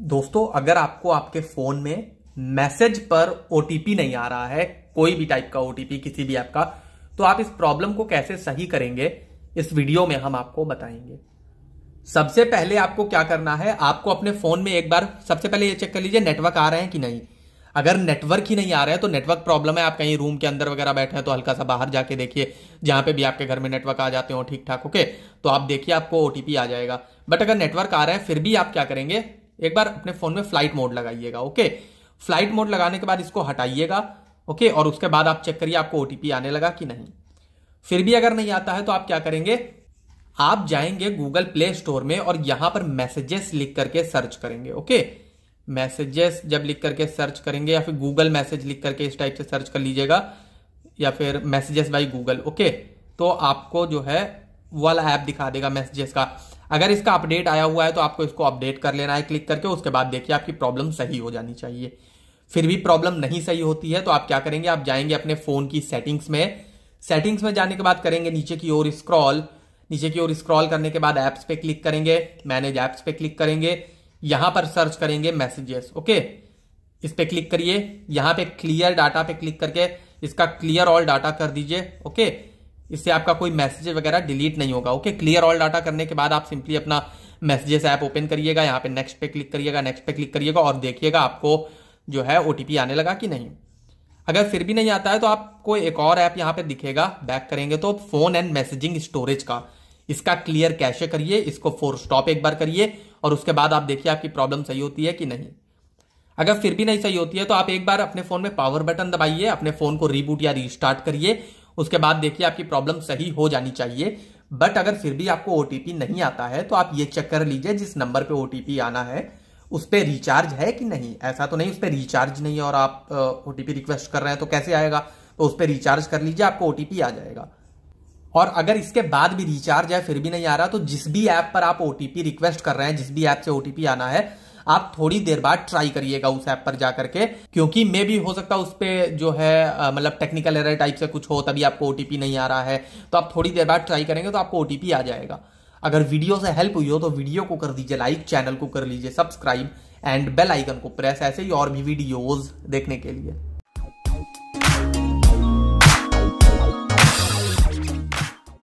दोस्तों अगर आपको आपके फोन में मैसेज पर ओटीपी नहीं आ रहा है कोई भी टाइप का ओटीपी किसी भी ऐप का तो आप इस प्रॉब्लम को कैसे सही करेंगे इस वीडियो में हम आपको बताएंगे सबसे पहले आपको क्या करना है आपको अपने फोन में एक बार सबसे पहले ये चेक कर लीजिए नेटवर्क आ रहे हैं कि नहीं अगर नेटवर्क ही नहीं आ रहा है तो नेटवर्क प्रॉब्लम है आप कहीं रूम के अंदर वगैरह बैठे हैं तो हल्का सा बाहर जाके देखिए जहां पे भी आपके घर में नेटवर्क आ जाते हो ठीक ठाक ओके तो आप देखिए आपको ओटीपी आ जाएगा बट अगर नेटवर्क आ रहा है फिर भी आप क्या करेंगे एक बार अपने फोन में फ्लाइट मोड लगाइएगा ओके फ्लाइट मोड लगाने के बाद इसको हटाइएगा ओके और उसके बाद आप चेक करिए आपको ओटीपी आने लगा कि नहीं फिर भी अगर नहीं आता है तो आप क्या करेंगे आप जाएंगे गूगल प्ले स्टोर में और यहां पर मैसेजेस लिख करके सर्च करेंगे ओके मैसेजेस जब लिख करके सर्च करेंगे या फिर गूगल मैसेज लिख करके इस टाइप से सर्च कर लीजिएगा या फिर मैसेजेस बाई गूगल ओके तो आपको जो है वाला ऐप दिखा देगा मैसेजेस का अगर इसका अपडेट आया हुआ है तो आपको इसको अपडेट कर लेना है क्लिक करके उसके बाद देखिए आपकी प्रॉब्लम सही हो जानी चाहिए फिर भी प्रॉब्लम नहीं सही होती है तो आप क्या करेंगे आप जाएंगे अपने फोन की सेटिंग्स में सेटिंग्स में जाने के बाद करेंगे नीचे की ओर स्क्रॉल नीचे की ओर स्क्रॉल करने के बाद ऐप्स पे क्लिक करेंगे मैनेज ऐप्स पे क्लिक करेंगे यहां पर सर्च करेंगे मैसेजेस ओके इस पे क्लिक करिए यहां पे क्लियर डाटा पे क्लिक करके इसका क्लियर ऑल डाटा कर दीजिए ओके इससे आपका कोई मैसेज वगैरह डिलीट नहीं होगा ओके क्लियर ऑल डाटा करने के बाद आप सिंपली अपना मैसेजेस ऐप ओपन करिएगा यहाँ पे नेक्स्ट पे क्लिक करिएगा नेक्स्ट पे क्लिक करिएगा और देखिएगा आपको जो है ओ आने लगा कि नहीं अगर फिर भी नहीं आता है तो आपको एक और ऐप यहाँ पे दिखेगा बैक करेंगे तो फोन एंड मैसेजिंग स्टोरेज का इसका क्लियर कैसे करिए इसको फोर स्टॉप एक बार करिए और उसके बाद आप देखिए आपकी प्रॉब्लम सही होती है कि नहीं अगर फिर भी नहीं सही होती है तो आप एक बार अपने फोन में पावर बटन दबाइए अपने फोन को रीबूट या रीस्टार्ट करिए उसके बाद देखिए आपकी प्रॉब्लम सही हो जानी चाहिए बट अगर फिर भी आपको ओ नहीं आता है तो आप ये चेक कर लीजिए जिस नंबर पे ओ आना है उस पर रिचार्ज है कि नहीं ऐसा तो नहीं उस पर रिचार्ज नहीं है और आप ओ रिक्वेस्ट कर रहे हैं तो कैसे आएगा तो उस पर रिचार्ज कर लीजिए आपको ओ आ जाएगा और अगर इसके बाद भी रिचार्ज है फिर भी नहीं आ रहा तो जिस भी ऐप पर आप ओ रिक्वेस्ट कर रहे हैं जिस भी ऐप से ओ आना है आप थोड़ी देर बाद ट्राई करिएगा उस ऐप पर जाकर के क्योंकि मे भी हो सकता है उस पर जो है मतलब टेक्निकल एरर टाइप से कुछ हो तभी आपको ओटीपी नहीं आ रहा है तो आप थोड़ी देर बाद ट्राई करेंगे तो आपको ओटीपी आ जाएगा अगर वीडियो से हेल्प हुई हो तो वीडियो को कर दीजिए लाइक चैनल को कर लीजिए सब्सक्राइब एंड बेल आइकन को प्रेस ऐसे ही और भी वीडियोज देखने के लिए